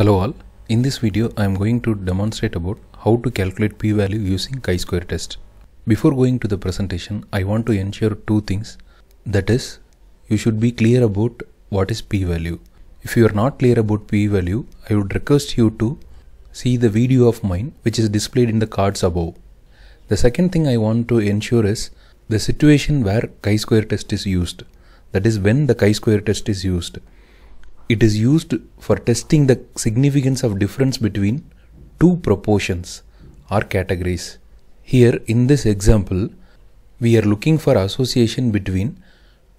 Hello all, in this video I am going to demonstrate about how to calculate p-value using chi-square test. Before going to the presentation, I want to ensure two things. That is, you should be clear about what is p-value. If you are not clear about p-value, I would request you to see the video of mine which is displayed in the cards above. The second thing I want to ensure is the situation where chi-square test is used. That is when the chi-square test is used it is used for testing the significance of difference between two proportions or categories. Here in this example, we are looking for association between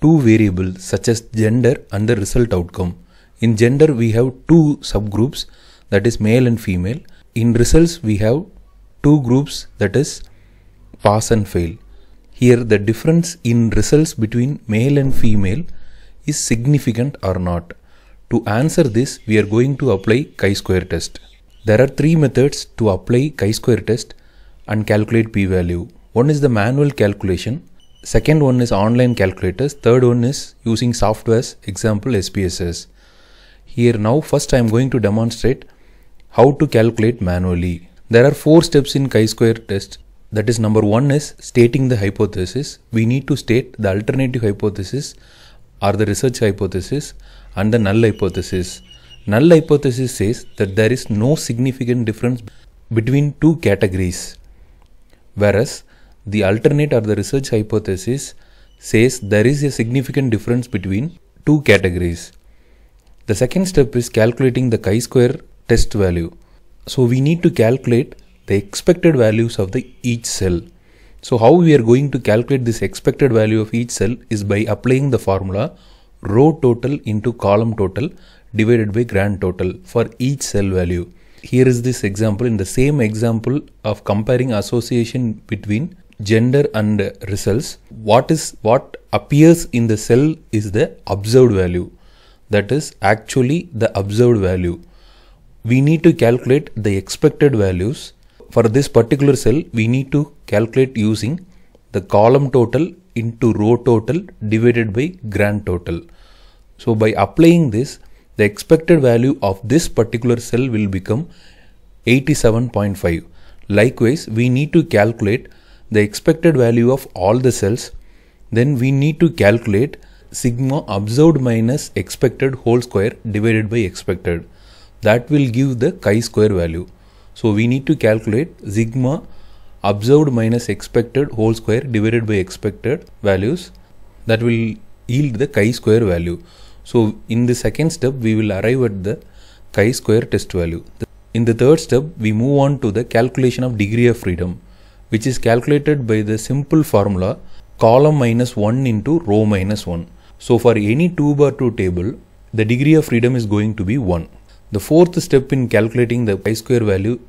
two variables such as gender and the result outcome. In gender, we have two subgroups that is male and female. In results, we have two groups that is pass and fail. Here the difference in results between male and female is significant or not. To answer this, we are going to apply chi-square test. There are three methods to apply chi-square test and calculate p-value. One is the manual calculation, second one is online calculators, third one is using softwares, example SPSS. Here now first I am going to demonstrate how to calculate manually. There are four steps in chi-square test. That is number one is stating the hypothesis. We need to state the alternative hypothesis are the research hypothesis and the null hypothesis. Null hypothesis says that there is no significant difference between two categories, whereas the alternate or the research hypothesis says there is a significant difference between two categories. The second step is calculating the chi-square test value. So we need to calculate the expected values of the each cell. So how we are going to calculate this expected value of each cell is by applying the formula row total into column total divided by grand total for each cell value. Here is this example in the same example of comparing association between gender and results. What is what appears in the cell is the observed value that is actually the observed value. We need to calculate the expected values for this particular cell, we need to calculate using the column total into row total divided by grand total. So by applying this, the expected value of this particular cell will become 87.5. Likewise, we need to calculate the expected value of all the cells. Then we need to calculate sigma observed minus expected whole square divided by expected. That will give the chi square value. So we need to calculate sigma observed minus expected whole square divided by expected values that will yield the chi-square value. So in the second step we will arrive at the chi-square test value. In the third step we move on to the calculation of degree of freedom which is calculated by the simple formula column minus 1 into row minus 1. So for any 2 by 2 table the degree of freedom is going to be 1. The fourth step in calculating the chi-square value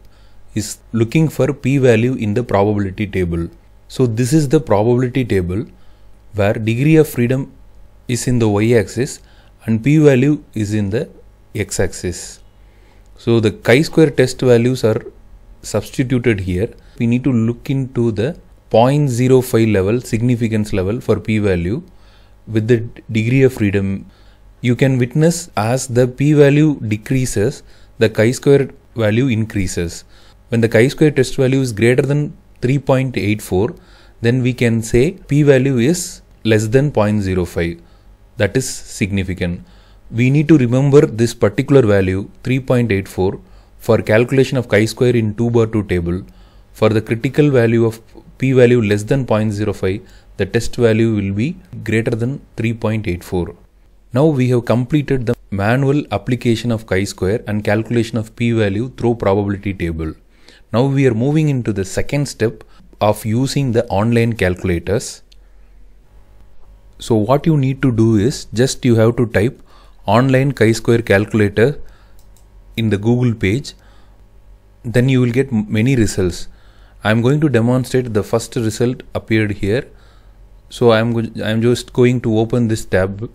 is looking for p-value in the probability table. So this is the probability table where degree of freedom is in the y-axis and p-value is in the x-axis. So the chi-square test values are substituted here. We need to look into the 0.05 level significance level for p-value with the degree of freedom you can witness as the p-value decreases, the chi-square value increases. When the chi-square test value is greater than 3.84, then we can say p-value is less than 0.05. That is significant. We need to remember this particular value 3.84 for calculation of chi-square in 2 bar 2 table. For the critical value of p-value less than 0.05, the test value will be greater than 3.84. Now we have completed the manual application of chi-square and calculation of p-value through probability table. Now we are moving into the second step of using the online calculators. So what you need to do is just you have to type online chi-square calculator in the Google page. Then you will get many results. I am going to demonstrate the first result appeared here. So I am, I am just going to open this tab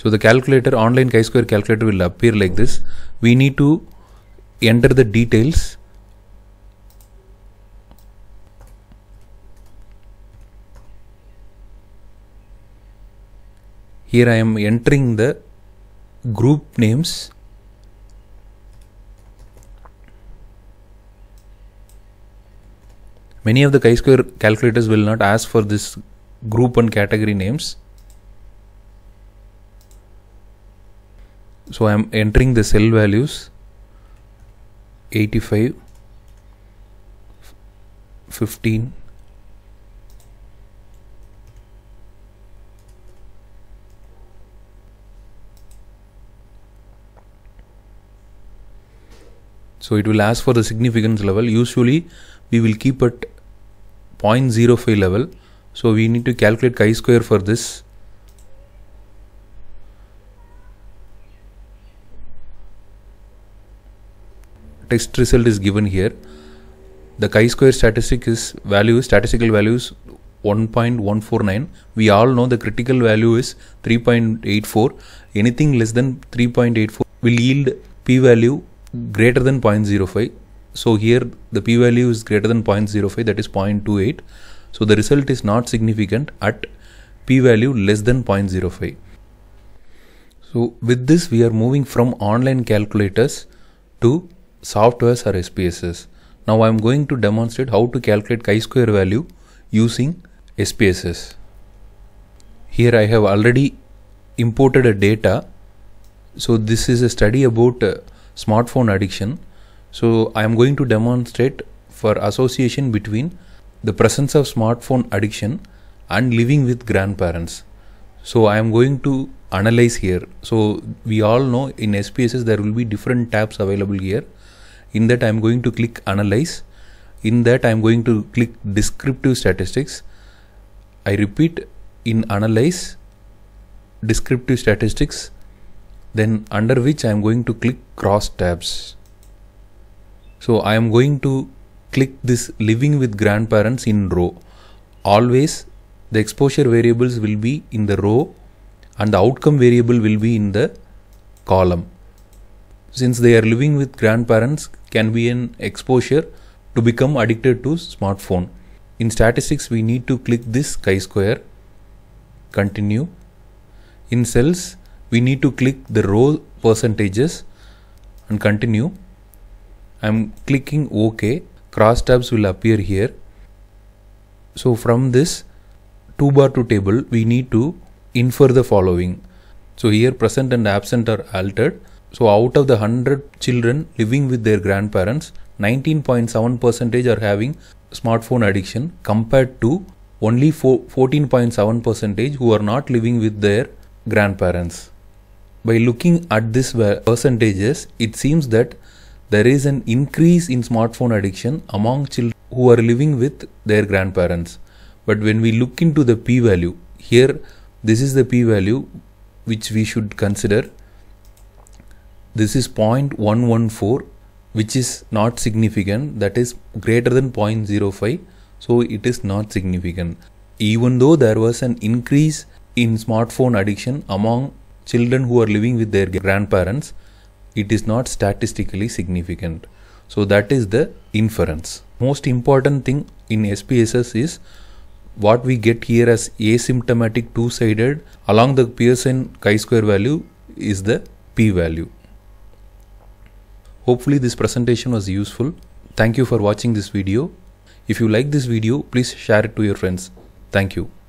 So the calculator, online chi-square calculator will appear like this. We need to enter the details. Here I am entering the group names. Many of the chi-square calculators will not ask for this group and category names. so I am entering the cell values 85 15 so it will ask for the significance level usually we will keep at 0.05 level so we need to calculate chi square for this test result is given here the chi-square statistic is value statistical values 1.149 we all know the critical value is 3.84 anything less than 3.84 will yield p-value greater than 0.05 so here the p-value is greater than 0.05 that is 0.28 so the result is not significant at p-value less than 0.05 so with this we are moving from online calculators to softwares or SPSS. Now I am going to demonstrate how to calculate chi-square value using SPSS. Here I have already imported a data. So this is a study about uh, smartphone addiction. So I am going to demonstrate for association between the presence of smartphone addiction and living with grandparents. So I am going to analyze here. So we all know in SPSS there will be different tabs available here in that I'm going to click analyze in that I'm going to click descriptive statistics I repeat in analyze descriptive statistics then under which I am going to click cross tabs so I am going to click this living with grandparents in row always the exposure variables will be in the row and the outcome variable will be in the column since they are living with grandparents can be an exposure to become addicted to smartphone. In statistics, we need to click this chi-square, continue. In cells, we need to click the row percentages and continue. I'm clicking OK. Cross tabs will appear here. So from this two-bar to table, we need to infer the following. So here present and absent are altered. So out of the 100 children living with their grandparents, 19.7% are having smartphone addiction compared to only 14.7% who are not living with their grandparents. By looking at these percentages, it seems that there is an increase in smartphone addiction among children who are living with their grandparents. But when we look into the p value, here this is the p value which we should consider this is 0.114 which is not significant that is greater than 0.05 so it is not significant even though there was an increase in smartphone addiction among children who are living with their grandparents it is not statistically significant so that is the inference most important thing in spss is what we get here as asymptomatic two-sided along the Pearson chi-square value is the p-value Hopefully this presentation was useful. Thank you for watching this video. If you like this video, please share it to your friends. Thank you.